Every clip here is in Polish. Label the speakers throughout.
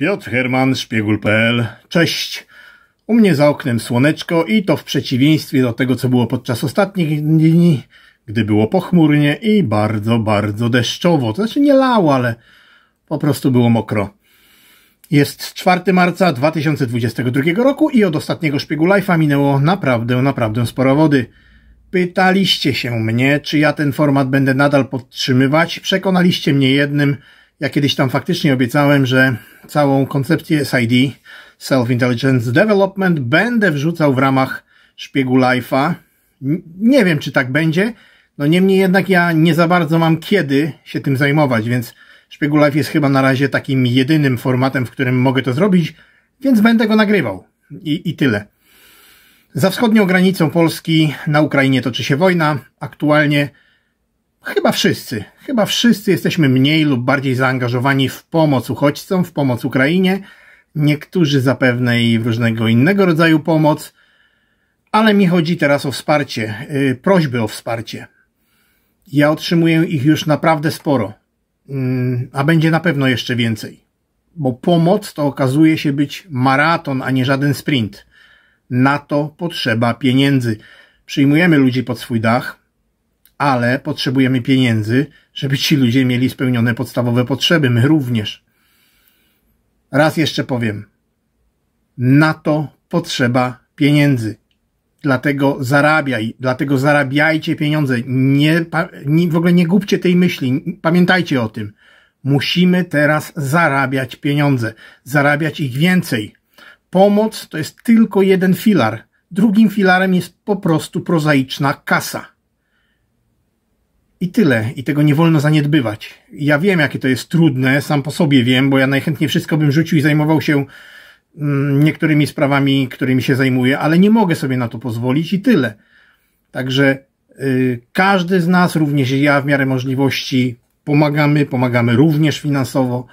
Speaker 1: Piotr Herman, szpiegul.pl. Cześć! U mnie za oknem słoneczko i to w przeciwieństwie do tego, co było podczas ostatnich dni, gdy było pochmurnie i bardzo, bardzo deszczowo. To znaczy nie lało, ale po prostu było mokro. Jest 4 marca 2022 roku i od ostatniego szpiegu Life'a minęło naprawdę, naprawdę sporo wody. Pytaliście się mnie, czy ja ten format będę nadal podtrzymywać. Przekonaliście mnie jednym, ja kiedyś tam faktycznie obiecałem, że całą koncepcję SID, Self Intelligence Development, będę wrzucał w ramach szpiegu Life'a. Nie wiem, czy tak będzie. No niemniej jednak ja nie za bardzo mam kiedy się tym zajmować, więc szpiegu Life jest chyba na razie takim jedynym formatem, w którym mogę to zrobić, więc będę go nagrywał. I, i tyle. Za wschodnią granicą Polski na Ukrainie toczy się wojna. Aktualnie chyba wszyscy Chyba wszyscy jesteśmy mniej lub bardziej zaangażowani w pomoc uchodźcom, w pomoc Ukrainie, niektórzy zapewne i w różnego innego rodzaju pomoc, ale mi chodzi teraz o wsparcie, yy, prośby o wsparcie. Ja otrzymuję ich już naprawdę sporo, yy, a będzie na pewno jeszcze więcej, bo pomoc to okazuje się być maraton, a nie żaden sprint. Na to potrzeba pieniędzy. Przyjmujemy ludzi pod swój dach, ale potrzebujemy pieniędzy, żeby ci ludzie mieli spełnione podstawowe potrzeby, my również. Raz jeszcze powiem, na to potrzeba pieniędzy. Dlatego zarabiaj, dlatego zarabiajcie pieniądze. Nie, nie, w ogóle nie gubcie tej myśli, pamiętajcie o tym. Musimy teraz zarabiać pieniądze, zarabiać ich więcej. Pomoc to jest tylko jeden filar. Drugim filarem jest po prostu prozaiczna kasa. I tyle. I tego nie wolno zaniedbywać. Ja wiem, jakie to jest trudne, sam po sobie wiem, bo ja najchętniej wszystko bym rzucił i zajmował się mm, niektórymi sprawami, którymi się zajmuję, ale nie mogę sobie na to pozwolić i tyle. Także y, każdy z nas, również ja w miarę możliwości, pomagamy, pomagamy również finansowo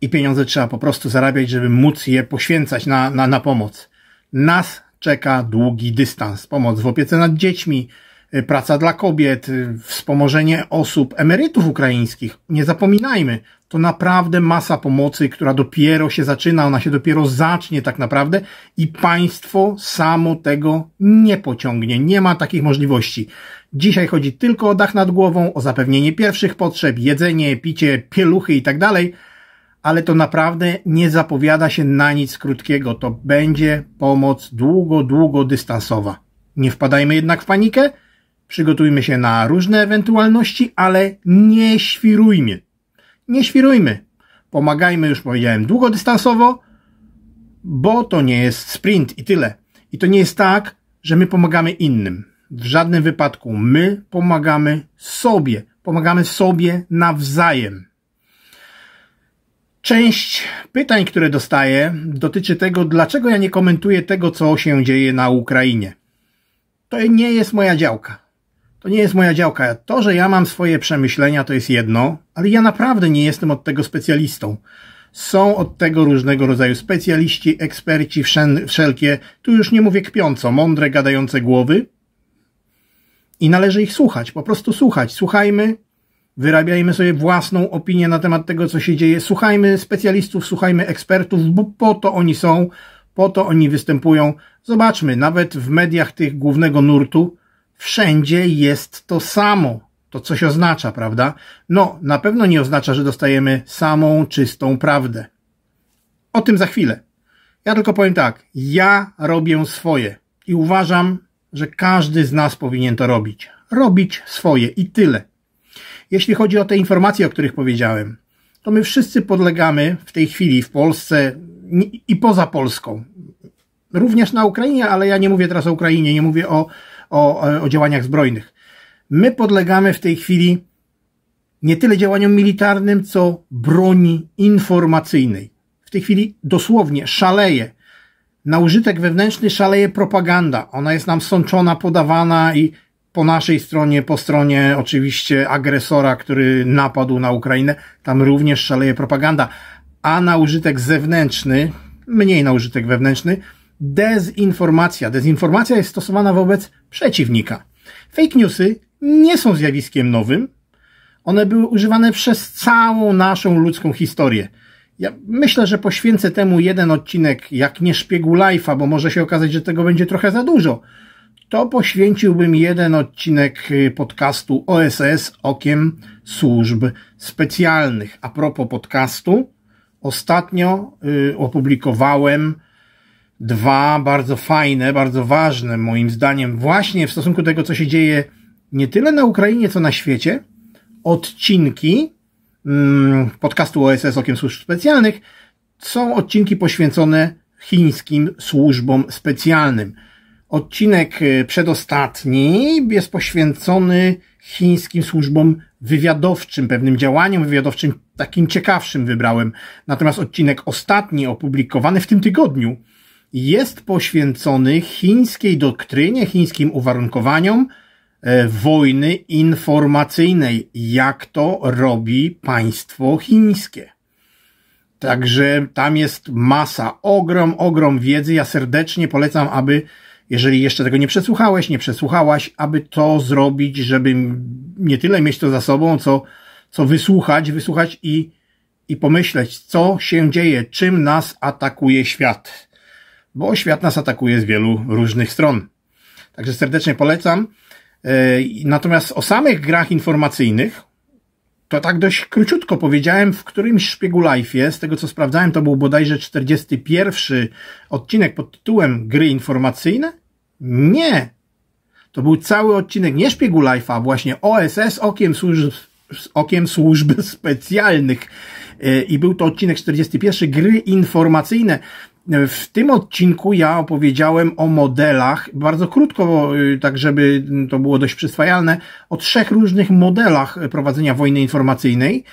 Speaker 1: i pieniądze trzeba po prostu zarabiać, żeby móc je poświęcać na, na, na pomoc. Nas czeka długi dystans. Pomoc w opiece nad dziećmi, Y, praca dla kobiet, y, wspomożenie osób, emerytów ukraińskich. Nie zapominajmy, to naprawdę masa pomocy, która dopiero się zaczyna, ona się dopiero zacznie tak naprawdę i państwo samo tego nie pociągnie. Nie ma takich możliwości. Dzisiaj chodzi tylko o dach nad głową, o zapewnienie pierwszych potrzeb, jedzenie, picie, pieluchy i tak dalej, ale to naprawdę nie zapowiada się na nic krótkiego. To będzie pomoc długo, długo dystansowa. Nie wpadajmy jednak w panikę, Przygotujmy się na różne ewentualności, ale nie świrujmy. Nie świrujmy. Pomagajmy, już powiedziałem, długodystansowo, bo to nie jest sprint i tyle. I to nie jest tak, że my pomagamy innym. W żadnym wypadku my pomagamy sobie. Pomagamy sobie nawzajem. Część pytań, które dostaję, dotyczy tego, dlaczego ja nie komentuję tego, co się dzieje na Ukrainie. To nie jest moja działka. To nie jest moja działka. To, że ja mam swoje przemyślenia, to jest jedno, ale ja naprawdę nie jestem od tego specjalistą. Są od tego różnego rodzaju specjaliści, eksperci, wszelkie, tu już nie mówię kpiąco, mądre, gadające głowy. I należy ich słuchać, po prostu słuchać. Słuchajmy, wyrabiajmy sobie własną opinię na temat tego, co się dzieje. Słuchajmy specjalistów, słuchajmy ekspertów, bo po to oni są, po to oni występują. Zobaczmy, nawet w mediach tych głównego nurtu wszędzie jest to samo. To coś oznacza, prawda? No, na pewno nie oznacza, że dostajemy samą czystą prawdę. O tym za chwilę. Ja tylko powiem tak, ja robię swoje i uważam, że każdy z nas powinien to robić. Robić swoje i tyle. Jeśli chodzi o te informacje, o których powiedziałem, to my wszyscy podlegamy w tej chwili w Polsce i poza Polską. Również na Ukrainie, ale ja nie mówię teraz o Ukrainie, nie mówię o o, e, o działaniach zbrojnych. My podlegamy w tej chwili nie tyle działaniom militarnym, co broni informacyjnej. W tej chwili dosłownie szaleje. Na użytek wewnętrzny szaleje propaganda. Ona jest nam sączona, podawana i po naszej stronie, po stronie oczywiście agresora, który napadł na Ukrainę, tam również szaleje propaganda. A na użytek zewnętrzny, mniej na użytek wewnętrzny, dezinformacja. Dezinformacja jest stosowana wobec przeciwnika. Fake newsy nie są zjawiskiem nowym. One były używane przez całą naszą ludzką historię. Ja myślę, że poświęcę temu jeden odcinek, jak nie szpiegu life'a, bo może się okazać, że tego będzie trochę za dużo. To poświęciłbym jeden odcinek y, podcastu OSS Okiem Służb Specjalnych. A propos podcastu, ostatnio y, opublikowałem dwa bardzo fajne, bardzo ważne moim zdaniem właśnie w stosunku do tego, co się dzieje nie tyle na Ukrainie, co na świecie, odcinki mm, podcastu OSS Okiem Służb Specjalnych są odcinki poświęcone chińskim służbom specjalnym. Odcinek y, przedostatni jest poświęcony chińskim służbom wywiadowczym, pewnym działaniom wywiadowczym, takim ciekawszym wybrałem. Natomiast odcinek ostatni, opublikowany w tym tygodniu, jest poświęcony chińskiej doktrynie, chińskim uwarunkowaniom e, wojny informacyjnej, jak to robi państwo chińskie. Także tam jest masa, ogrom, ogrom wiedzy. Ja serdecznie polecam, aby, jeżeli jeszcze tego nie przesłuchałeś, nie przesłuchałaś, aby to zrobić, żeby nie tyle mieć to za sobą, co, co wysłuchać, wysłuchać i, i pomyśleć, co się dzieje, czym nas atakuje świat bo świat nas atakuje z wielu różnych stron. Także serdecznie polecam. E, natomiast o samych grach informacyjnych to tak dość króciutko powiedziałem w którymś Szpiegu jest? z tego co sprawdzałem to był bodajże 41 odcinek pod tytułem Gry informacyjne? Nie! To był cały odcinek nie Szpiegu Life, a właśnie OSS Okiem Służb, Okiem Służb Specjalnych e, i był to odcinek 41 Gry Informacyjne. W tym odcinku ja opowiedziałem o modelach, bardzo krótko, y, tak żeby to było dość przyswajalne, o trzech różnych modelach prowadzenia wojny informacyjnej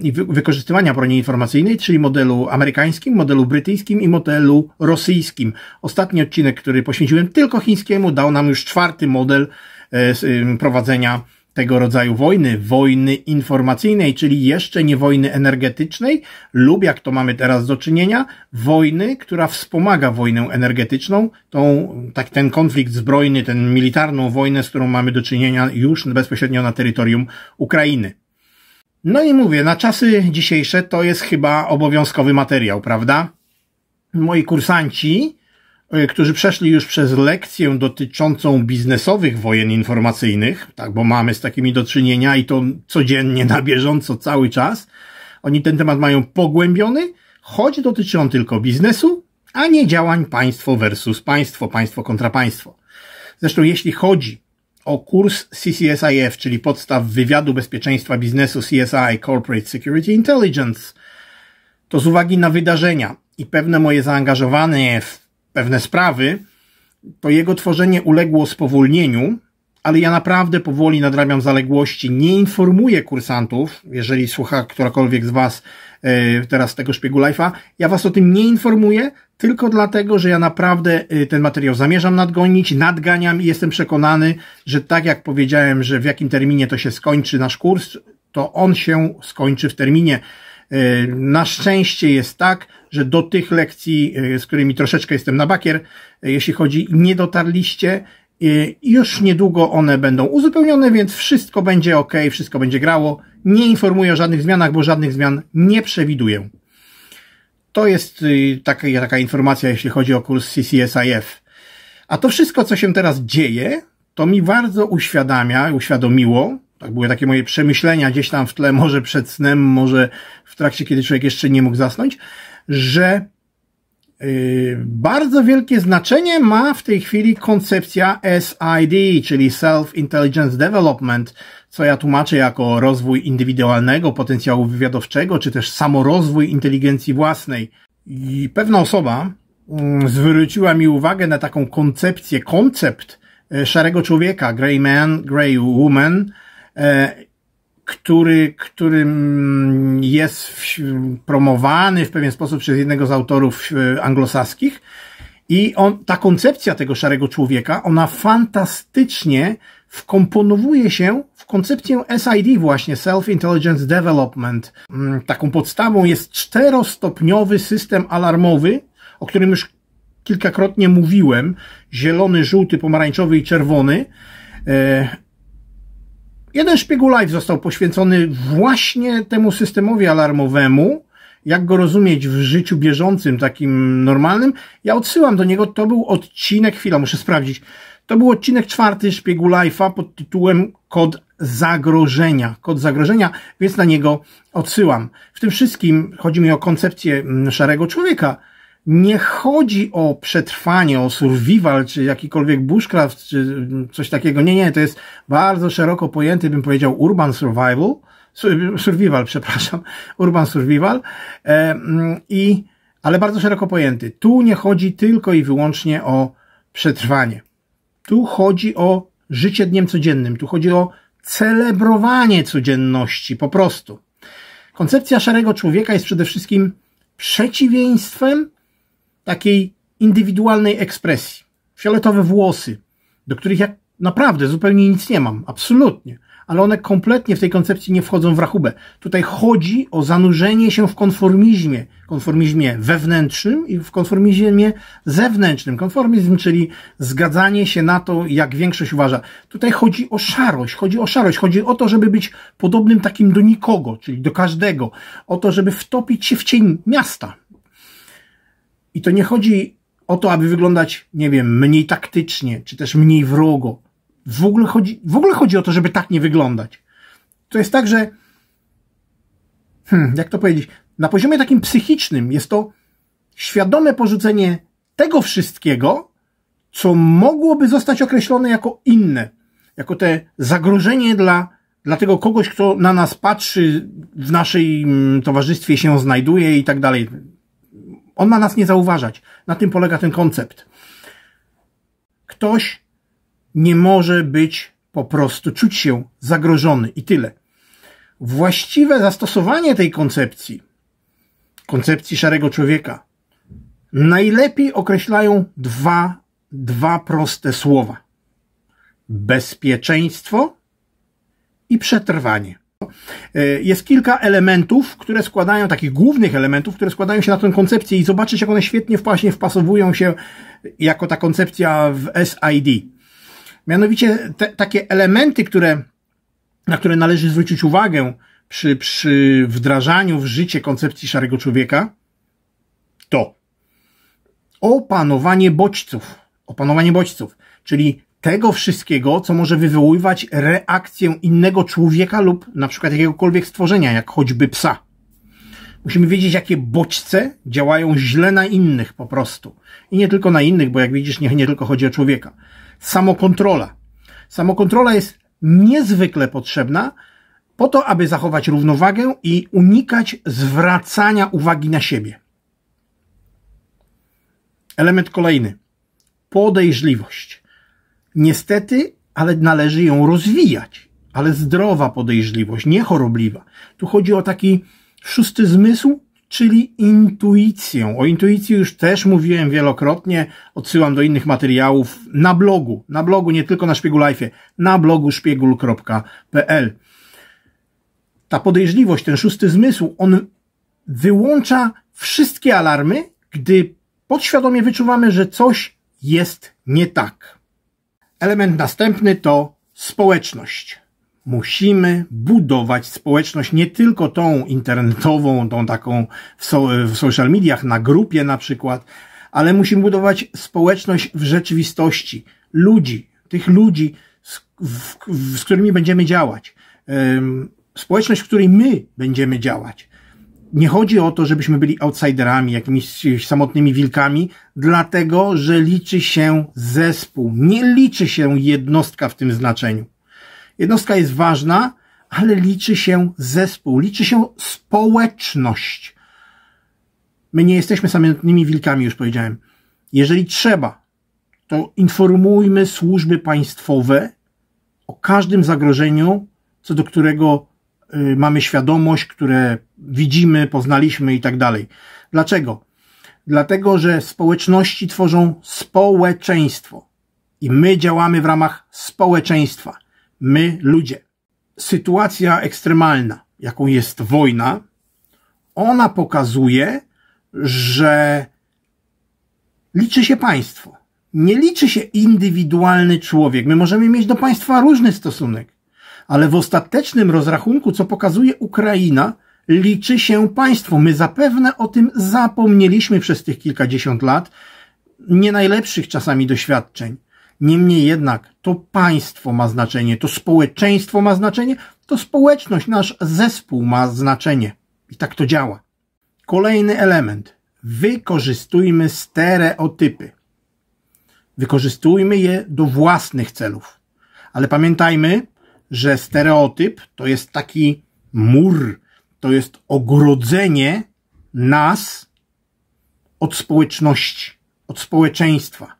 Speaker 1: i wykorzystywania broni informacyjnej, czyli modelu amerykańskim, modelu brytyjskim i modelu rosyjskim. Ostatni odcinek, który poświęciłem tylko chińskiemu, dał nam już czwarty model e, prowadzenia tego rodzaju wojny, wojny informacyjnej, czyli jeszcze nie wojny energetycznej, lub jak to mamy teraz do czynienia, wojny, która wspomaga wojnę energetyczną, tą, tak, ten konflikt zbrojny, ten militarną wojnę, z którą mamy do czynienia już bezpośrednio na terytorium Ukrainy. No i mówię, na czasy dzisiejsze to jest chyba obowiązkowy materiał, prawda? Moi kursanci, E, którzy przeszli już przez lekcję dotyczącą biznesowych wojen informacyjnych, tak, bo mamy z takimi do czynienia i to codziennie, na bieżąco, cały czas. Oni ten temat mają pogłębiony, choć dotyczy on tylko biznesu, a nie działań państwo versus państwo, państwo kontra państwo. Zresztą jeśli chodzi o kurs CCSIF, czyli podstaw wywiadu bezpieczeństwa biznesu CSI Corporate Security Intelligence, to z uwagi na wydarzenia i pewne moje zaangażowanie w pewne sprawy, to jego tworzenie uległo spowolnieniu, ale ja naprawdę powoli nadrabiam zaległości. Nie informuję kursantów, jeżeli słucha którakolwiek z Was e, teraz tego szpiegu Life'a. ja Was o tym nie informuję, tylko dlatego, że ja naprawdę e, ten materiał zamierzam nadgonić, nadganiam i jestem przekonany, że tak jak powiedziałem, że w jakim terminie to się skończy nasz kurs, to on się skończy w terminie. E, na szczęście jest tak, że do tych lekcji, e, z którymi troszeczkę jestem na bakier, e, jeśli chodzi, nie dotarliście. E, już niedługo one będą uzupełnione, więc wszystko będzie ok, wszystko będzie grało. Nie informuję o żadnych zmianach, bo żadnych zmian nie przewiduję. To jest taka, taka informacja, jeśli chodzi o kurs CCSIF. A to wszystko, co się teraz dzieje, to mi bardzo uświadamia, uświadomiło, tak były takie moje przemyślenia gdzieś tam w tle, może przed snem, może w trakcie, kiedy człowiek jeszcze nie mógł zasnąć, że y, bardzo wielkie znaczenie ma w tej chwili koncepcja SID, czyli Self Intelligence Development, co ja tłumaczę jako rozwój indywidualnego potencjału wywiadowczego, czy też samorozwój inteligencji własnej. I pewna osoba mm, zwróciła mi uwagę na taką koncepcję, koncept y, szarego człowieka, grey man, grey woman, y, który, który mm, jest promowany w pewien sposób przez jednego z autorów e, anglosaskich. I on, ta koncepcja tego szarego człowieka, ona fantastycznie wkomponowuje się w koncepcję SID właśnie, Self Intelligence Development. Mm, taką podstawą jest czterostopniowy system alarmowy, o którym już kilkakrotnie mówiłem. Zielony, żółty, pomarańczowy i czerwony e, Jeden szpiegu live został poświęcony właśnie temu systemowi alarmowemu, jak go rozumieć w życiu bieżącym, takim normalnym. Ja odsyłam do niego, to był odcinek, chwila, muszę sprawdzić, to był odcinek czwarty szpiegu Life'a pod tytułem Kod zagrożenia. Kod zagrożenia, więc na niego odsyłam. W tym wszystkim chodzi mi o koncepcję mm, szarego człowieka, nie chodzi o przetrwanie, o survival, czy jakikolwiek bushcraft, czy mm, coś takiego. Nie, nie, to jest bardzo szeroko pojęty, bym powiedział, urban survival, survival, przepraszam, urban survival, e, mm, i, ale bardzo szeroko pojęty. Tu nie chodzi tylko i wyłącznie o przetrwanie. Tu chodzi o życie dniem codziennym, tu chodzi o celebrowanie codzienności, po prostu. Koncepcja szarego człowieka jest przede wszystkim przeciwieństwem takiej indywidualnej ekspresji. Fioletowe włosy, do których ja naprawdę zupełnie nic nie mam, absolutnie, ale one kompletnie w tej koncepcji nie wchodzą w rachubę. Tutaj chodzi o zanurzenie się w konformizmie, konformizmie wewnętrznym i w konformizmie zewnętrznym. Konformizm, czyli zgadzanie się na to, jak większość uważa. Tutaj chodzi o szarość, chodzi o szarość, chodzi o to, żeby być podobnym takim do nikogo, czyli do każdego, o to, żeby wtopić się w cień miasta, i to nie chodzi o to, aby wyglądać, nie wiem, mniej taktycznie, czy też mniej wrogo. W ogóle chodzi, w ogóle chodzi o to, żeby tak nie wyglądać. To jest tak, że, hmm, jak to powiedzieć, na poziomie takim psychicznym jest to świadome porzucenie tego wszystkiego, co mogłoby zostać określone jako inne, jako te zagrożenie dla, dla tego kogoś, kto na nas patrzy, w naszej mm, towarzystwie się znajduje i tak dalej. On ma nas nie zauważać. Na tym polega ten koncept. Ktoś nie może być po prostu, czuć się zagrożony i tyle. Właściwe zastosowanie tej koncepcji, koncepcji szarego człowieka, najlepiej określają dwa, dwa proste słowa: bezpieczeństwo i przetrwanie. E, jest kilka elementów, które składają, takich głównych elementów, które składają się na tę koncepcję i zobaczyć, jak one świetnie właśnie wpasowują się jako ta koncepcja w SID. Mianowicie te, takie elementy, które, na które należy zwrócić uwagę przy, przy wdrażaniu w życie koncepcji szarego człowieka, to opanowanie bodźców. Opanowanie bodźców, czyli tego wszystkiego, co może wywoływać reakcję innego człowieka lub na przykład jakiegokolwiek stworzenia, jak choćby psa. Musimy wiedzieć, jakie bodźce działają źle na innych po prostu. I nie tylko na innych, bo jak widzisz, nie, nie tylko chodzi o człowieka. Samokontrola. Samokontrola jest niezwykle potrzebna po to, aby zachować równowagę i unikać zwracania uwagi na siebie. Element kolejny. Podejrzliwość. Niestety, ale należy ją rozwijać. Ale zdrowa podejrzliwość, nie chorobliwa. Tu chodzi o taki szósty zmysł, czyli intuicję. O intuicji już też mówiłem wielokrotnie, odsyłam do innych materiałów na blogu, na blogu, nie tylko na Szpiegu Life, na blogu szpiegul.pl. Ta podejrzliwość, ten szósty zmysł, on wyłącza wszystkie alarmy, gdy podświadomie wyczuwamy, że coś jest nie tak. Element następny to społeczność. Musimy budować społeczność, nie tylko tą internetową, tą taką w, so, w social mediach, na grupie na przykład, ale musimy budować społeczność w rzeczywistości, ludzi, tych ludzi, z, w, w, z którymi będziemy działać. Społeczność, w której my będziemy działać nie chodzi o to, żebyśmy byli outsiderami, jakimiś samotnymi wilkami, dlatego że liczy się zespół, nie liczy się jednostka w tym znaczeniu. Jednostka jest ważna, ale liczy się zespół, liczy się społeczność. My nie jesteśmy samotnymi wilkami, już powiedziałem. Jeżeli trzeba, to informujmy służby państwowe o każdym zagrożeniu, co do którego Y, mamy świadomość, które widzimy, poznaliśmy i tak dalej. Dlaczego? Dlatego, że społeczności tworzą społeczeństwo i my działamy w ramach społeczeństwa. My, ludzie. Sytuacja ekstremalna, jaką jest wojna, ona pokazuje, że liczy się państwo. Nie liczy się indywidualny człowiek. My możemy mieć do państwa różny stosunek ale w ostatecznym rozrachunku, co pokazuje Ukraina, liczy się państwo. My zapewne o tym zapomnieliśmy przez tych kilkadziesiąt lat, nie najlepszych czasami doświadczeń. Niemniej jednak to państwo ma znaczenie, to społeczeństwo ma znaczenie, to społeczność, nasz zespół ma znaczenie. I tak to działa. Kolejny element. Wykorzystujmy stereotypy. Wykorzystujmy je do własnych celów. Ale pamiętajmy, że stereotyp to jest taki mur, to jest ogrodzenie nas od społeczności, od społeczeństwa.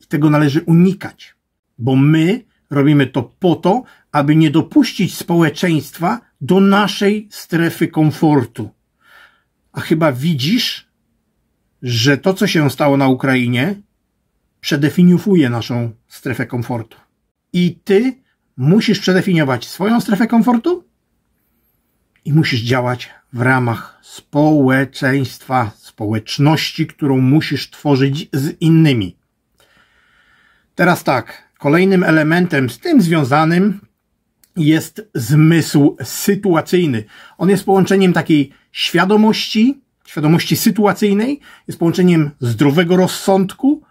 Speaker 1: I tego należy unikać, bo my robimy to po to, aby nie dopuścić społeczeństwa do naszej strefy komfortu. A chyba widzisz, że to, co się stało na Ukrainie, przedefiniowuje naszą strefę komfortu. I ty Musisz przedefiniować swoją strefę komfortu i musisz działać w ramach społeczeństwa, społeczności, którą musisz tworzyć z innymi. Teraz tak, kolejnym elementem z tym związanym jest zmysł sytuacyjny. On jest połączeniem takiej świadomości, świadomości sytuacyjnej, jest połączeniem zdrowego rozsądku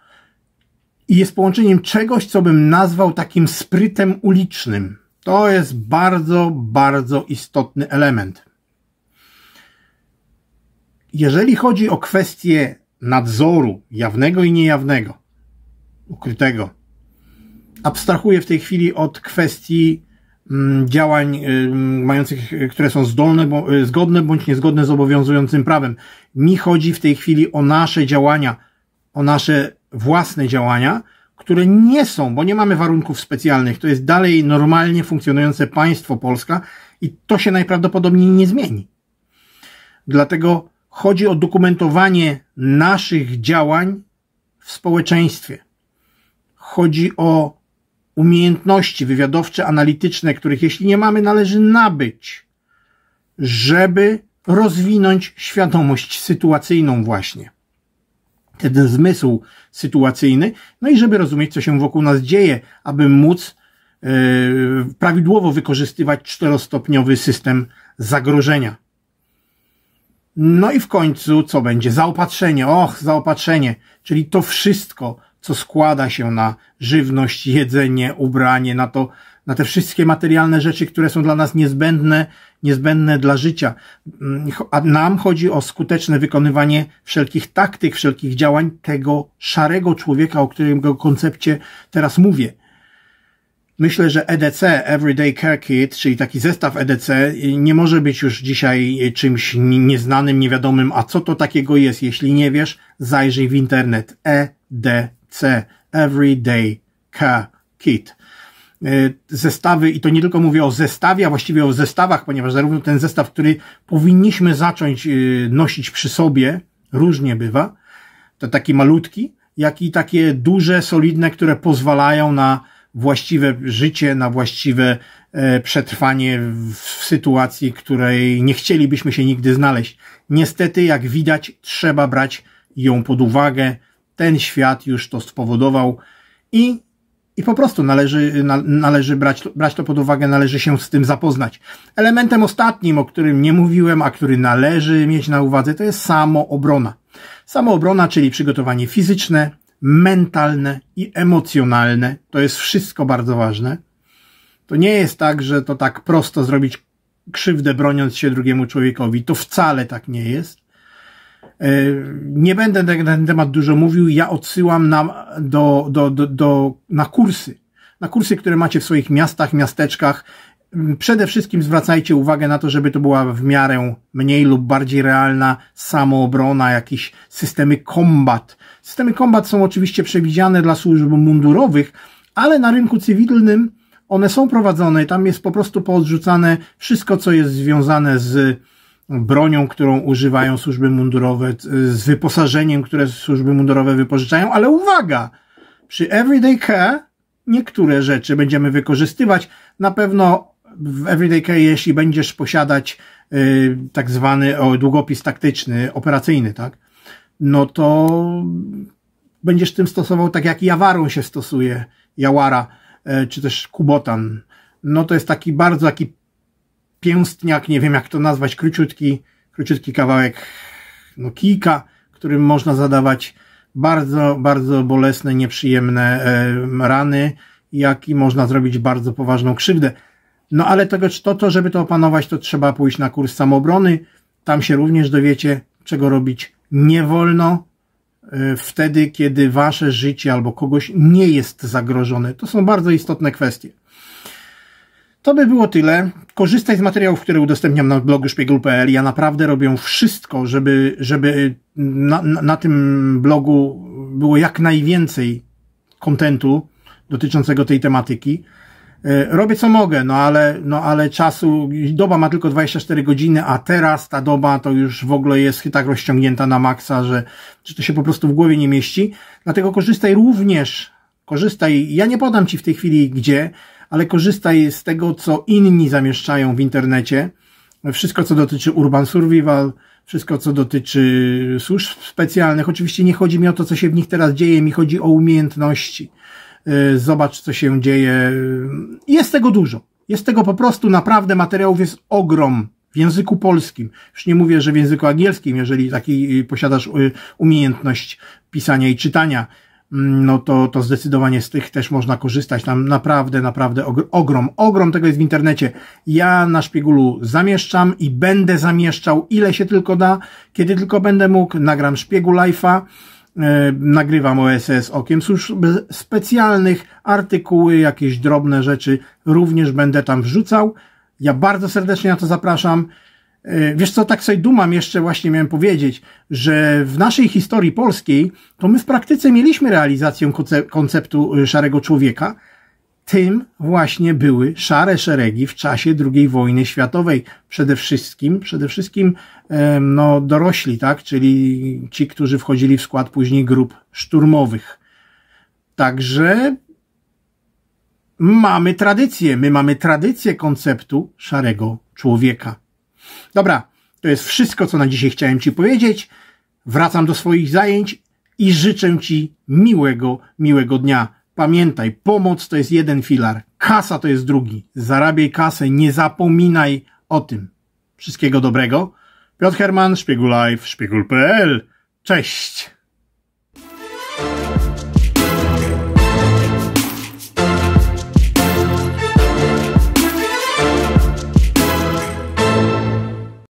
Speaker 1: i jest połączeniem czegoś, co bym nazwał takim sprytem ulicznym. To jest bardzo, bardzo istotny element. Jeżeli chodzi o kwestie nadzoru, jawnego i niejawnego, ukrytego, abstrahuję w tej chwili od kwestii mm, działań mm, mających, które są zdolne, y, zgodne bądź niezgodne z obowiązującym prawem. Mi chodzi w tej chwili o nasze działania, o nasze własne działania, które nie są, bo nie mamy warunków specjalnych. To jest dalej normalnie funkcjonujące państwo Polska i to się najprawdopodobniej nie zmieni. Dlatego chodzi o dokumentowanie naszych działań w społeczeństwie. Chodzi o umiejętności wywiadowcze, analityczne, których jeśli nie mamy, należy nabyć, żeby rozwinąć świadomość sytuacyjną właśnie ten zmysł sytuacyjny, no i żeby rozumieć, co się wokół nas dzieje, aby móc yy, prawidłowo wykorzystywać czterostopniowy system zagrożenia. No i w końcu co będzie? Zaopatrzenie. Och, zaopatrzenie. Czyli to wszystko, co składa się na żywność, jedzenie, ubranie, na to, na te wszystkie materialne rzeczy, które są dla nas niezbędne niezbędne dla życia. A nam chodzi o skuteczne wykonywanie wszelkich taktyk, wszelkich działań tego szarego człowieka, o którym go koncepcie teraz mówię. Myślę, że EDC, Everyday Care Kit, czyli taki zestaw EDC, nie może być już dzisiaj czymś nieznanym, niewiadomym. A co to takiego jest? Jeśli nie wiesz, zajrzyj w internet. EDC, Everyday Care Kit. Y, zestawy i to nie tylko mówię o zestawie, a właściwie o zestawach, ponieważ zarówno ten zestaw, który powinniśmy zacząć y, nosić przy sobie, różnie bywa, to taki malutki, jak i takie duże, solidne, które pozwalają na właściwe życie, na właściwe e, przetrwanie w sytuacji, której nie chcielibyśmy się nigdy znaleźć. Niestety, jak widać, trzeba brać ją pod uwagę. Ten świat już to spowodował i i po prostu należy, należy brać, brać to pod uwagę, należy się z tym zapoznać. Elementem ostatnim, o którym nie mówiłem, a który należy mieć na uwadze, to jest samoobrona. Samoobrona, czyli przygotowanie fizyczne, mentalne i emocjonalne. To jest wszystko bardzo ważne. To nie jest tak, że to tak prosto zrobić krzywdę broniąc się drugiemu człowiekowi. To wcale tak nie jest. E, nie będę na ten temat dużo mówił. Ja odsyłam na, do, do, do, do, na kursy. Na kursy, które macie w swoich miastach, miasteczkach. Mm, przede wszystkim zwracajcie uwagę na to, żeby to była w miarę mniej lub bardziej realna samoobrona, jakieś systemy kombat. Systemy kombat są oczywiście przewidziane dla służb mundurowych, ale na rynku cywilnym one są prowadzone. Tam jest po prostu poodrzucane wszystko, co jest związane z bronią, którą używają służby mundurowe, z wyposażeniem, które służby mundurowe wypożyczają, ale uwaga! Przy Everyday Care niektóre rzeczy będziemy wykorzystywać. Na pewno w Everyday Care, jeśli będziesz posiadać yy, tak zwany o, długopis taktyczny, operacyjny, tak? No to będziesz tym stosował tak jak Jawarą się stosuje, Jawara, yy, czy też Kubotan. No to jest taki bardzo taki pięstniak, nie wiem jak to nazwać, króciutki, króciutki kawałek no, kijka, którym można zadawać bardzo, bardzo bolesne, nieprzyjemne e, rany, jak i można zrobić bardzo poważną krzywdę. No ale tego, to, to, żeby to opanować, to trzeba pójść na kurs samobrony. Tam się również dowiecie, czego robić nie wolno e, wtedy, kiedy wasze życie albo kogoś nie jest zagrożone. To są bardzo istotne kwestie. To by było tyle. Korzystaj z materiałów, które udostępniam na blogu szpiegel.pl. Ja naprawdę robię wszystko, żeby, żeby na, na, na tym blogu było jak najwięcej kontentu dotyczącego tej tematyki. E, robię co mogę, no ale, no ale czasu, doba ma tylko 24 godziny, a teraz ta doba to już w ogóle jest tak rozciągnięta na maksa, że, że to się po prostu w głowie nie mieści. Dlatego korzystaj również, korzystaj, ja nie podam Ci w tej chwili gdzie, ale korzystaj z tego, co inni zamieszczają w internecie. Wszystko, co dotyczy Urban Survival, wszystko, co dotyczy służb specjalnych. Oczywiście nie chodzi mi o to, co się w nich teraz dzieje, mi chodzi o umiejętności. Y, zobacz, co się dzieje. Jest tego dużo. Jest tego po prostu naprawdę materiałów jest ogrom w języku polskim. Już nie mówię, że w języku angielskim, jeżeli taki y, posiadasz y, umiejętność pisania i czytania Mm, no to, to zdecydowanie z tych też można korzystać. Tam naprawdę, naprawdę ogrom, ogrom tego jest w internecie. Ja na szpiegulu zamieszczam i będę zamieszczał ile się tylko da, kiedy tylko będę mógł. Nagram szpiegu Life'a, yy, nagrywam OSS okiem służb specjalnych, artykuły, jakieś drobne rzeczy również będę tam wrzucał. Ja bardzo serdecznie na to zapraszam. E, wiesz co, tak sobie dumam jeszcze właśnie miałem powiedzieć, że w naszej historii polskiej to my w praktyce mieliśmy realizację konceptu y, szarego człowieka. Tym właśnie były szare szeregi w czasie II wojny światowej. Przede wszystkim, przede wszystkim no, dorośli, tak? czyli ci, którzy wchodzili w skład później grup szturmowych. Także mamy tradycję, my mamy tradycję konceptu szarego człowieka. Dobra, to jest wszystko, co na dzisiaj chciałem Ci powiedzieć. Wracam do swoich zajęć i życzę Ci miłego, miłego dnia. Pamiętaj, pomoc to jest jeden filar, kasa to jest drugi. Zarabiaj kasę, nie zapominaj o tym. Wszystkiego dobrego. Piotr Herman, Szpiegul Live, Szpiegul.pl. Cześć!